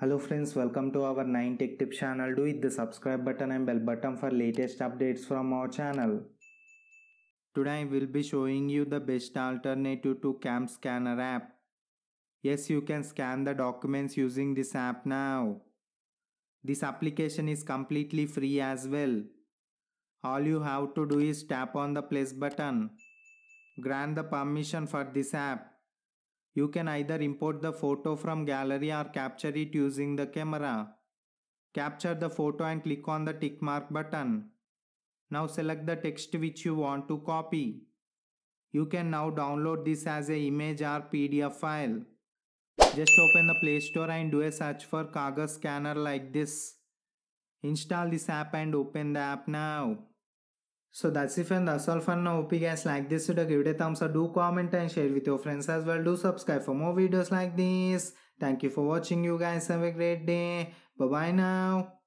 hello friends welcome to our 9 tech tip channel do hit the subscribe button and bell button for latest updates from our channel today i will be showing you the best alternative to cam scanner app yes you can scan the documents using this app now this application is completely free as well all you have to do is tap on the place button grant the permission for this app you can either import the photo from gallery or capture it using the camera. Capture the photo and click on the tick mark button. Now select the text which you want to copy. You can now download this as a image or PDF file. Just open the Play Store and do a search for Kaga Scanner like this. Install this app and open the app now. So that's it friends, that's all for now. Hope you guys like this video. Give it a thumbs up, do comment and share with your friends as well. Do subscribe for more videos like this. Thank you for watching you guys. Have a great day. Bye bye now.